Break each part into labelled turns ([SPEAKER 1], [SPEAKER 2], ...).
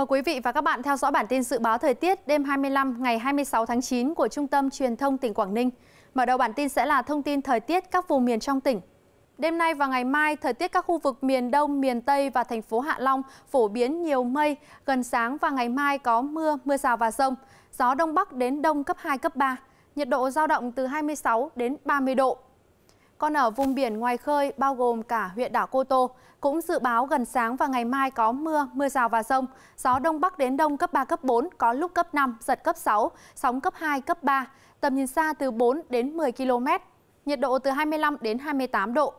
[SPEAKER 1] Mời quý vị và các bạn theo dõi bản tin dự báo thời tiết đêm 25 ngày 26 tháng 9 của Trung tâm Truyền thông tỉnh Quảng Ninh. Mở đầu bản tin sẽ là thông tin thời tiết các vùng miền trong tỉnh. Đêm nay và ngày mai, thời tiết các khu vực miền Đông, miền Tây và thành phố Hạ Long phổ biến nhiều mây, gần sáng và ngày mai có mưa, mưa rào và rông. Gió Đông Bắc đến Đông cấp 2, cấp 3, nhiệt độ giao động từ 26 đến 30 độ. Còn ở vùng biển ngoài khơi, bao gồm cả huyện đảo Cô Tô, cũng dự báo gần sáng và ngày mai có mưa, mưa rào và rông. Gió Đông Bắc đến Đông cấp 3, cấp 4, có lúc cấp 5, giật cấp 6, sóng cấp 2, cấp 3, tầm nhìn xa từ 4 đến 10 km, nhiệt độ từ 25 đến 28 độ.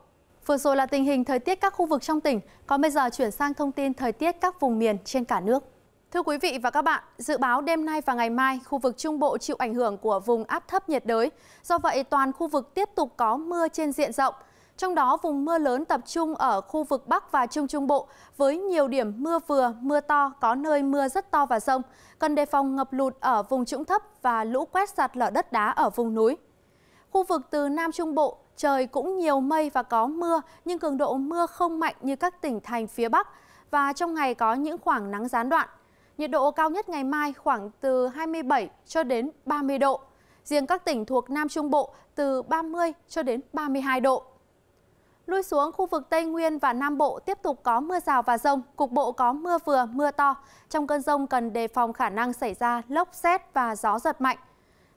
[SPEAKER 1] Vừa rồi là tình hình thời tiết các khu vực trong tỉnh, còn bây giờ chuyển sang thông tin thời tiết các vùng miền trên cả nước. Thưa quý vị và các bạn, dự báo đêm nay và ngày mai, khu vực Trung Bộ chịu ảnh hưởng của vùng áp thấp nhiệt đới. Do vậy, toàn khu vực tiếp tục có mưa trên diện rộng. Trong đó, vùng mưa lớn tập trung ở khu vực Bắc và Trung Trung Bộ với nhiều điểm mưa vừa, mưa to, có nơi mưa rất to và rông. Cần đề phòng ngập lụt ở vùng trũng thấp và lũ quét sạt lở đất đá ở vùng núi. Khu vực từ Nam Trung Bộ, trời cũng nhiều mây và có mưa, nhưng cường độ mưa không mạnh như các tỉnh thành phía Bắc. Và trong ngày có những khoảng nắng gián đoạn. Nhiệt độ cao nhất ngày mai khoảng từ 27 cho đến 30 độ. Riêng các tỉnh thuộc Nam Trung Bộ từ 30 cho đến 32 độ. Lui xuống khu vực Tây Nguyên và Nam Bộ tiếp tục có mưa rào và rông, cục bộ có mưa vừa, mưa to. Trong cơn rông cần đề phòng khả năng xảy ra lốc xét và gió giật mạnh.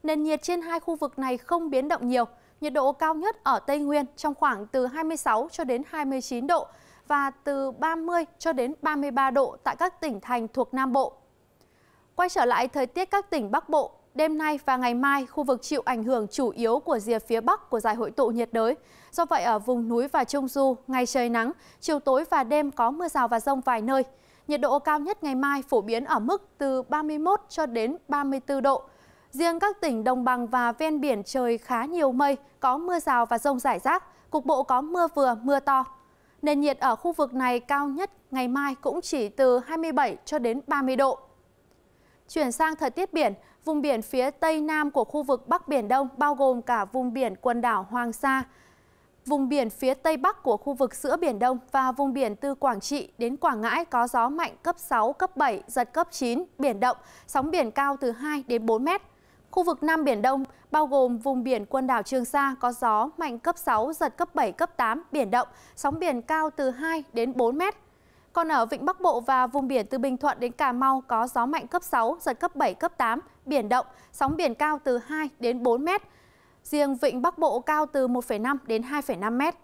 [SPEAKER 1] Nền nhiệt trên hai khu vực này không biến động nhiều. Nhiệt độ cao nhất ở Tây Nguyên trong khoảng từ 26 cho đến 29 độ, và từ 30 cho đến 33 độ tại các tỉnh thành thuộc Nam Bộ. Quay trở lại thời tiết các tỉnh Bắc Bộ, đêm nay và ngày mai khu vực chịu ảnh hưởng chủ yếu của rìa phía Bắc của giải hội tụ nhiệt đới. Do vậy ở vùng núi và Trung Du, ngày trời nắng, chiều tối và đêm có mưa rào và rông vài nơi. Nhiệt độ cao nhất ngày mai phổ biến ở mức từ 31 cho đến 34 độ. Riêng các tỉnh đồng bằng và ven biển trời khá nhiều mây, có mưa rào và rông rải rác, cục bộ có mưa vừa, mưa to. Nền nhiệt ở khu vực này cao nhất ngày mai cũng chỉ từ 27 cho đến 30 độ. Chuyển sang thời tiết biển, vùng biển phía tây nam của khu vực Bắc Biển Đông bao gồm cả vùng biển quần đảo Hoàng Sa, vùng biển phía tây bắc của khu vực giữa Biển Đông và vùng biển từ Quảng Trị đến Quảng Ngãi có gió mạnh cấp 6, cấp 7, giật cấp 9, biển động, sóng biển cao từ 2 đến 4 mét. Khu vực Nam Biển Đông, bao gồm vùng biển quần đảo Trường Sa có gió mạnh cấp 6, giật cấp 7, cấp 8, biển động, sóng biển cao từ 2 đến 4 mét. Còn ở Vịnh Bắc Bộ và vùng biển từ Bình Thuận đến Cà Mau có gió mạnh cấp 6, giật cấp 7, cấp 8, biển động, sóng biển cao từ 2 đến 4 mét. Riêng Vịnh Bắc Bộ cao từ 1,5 đến 2,5 mét.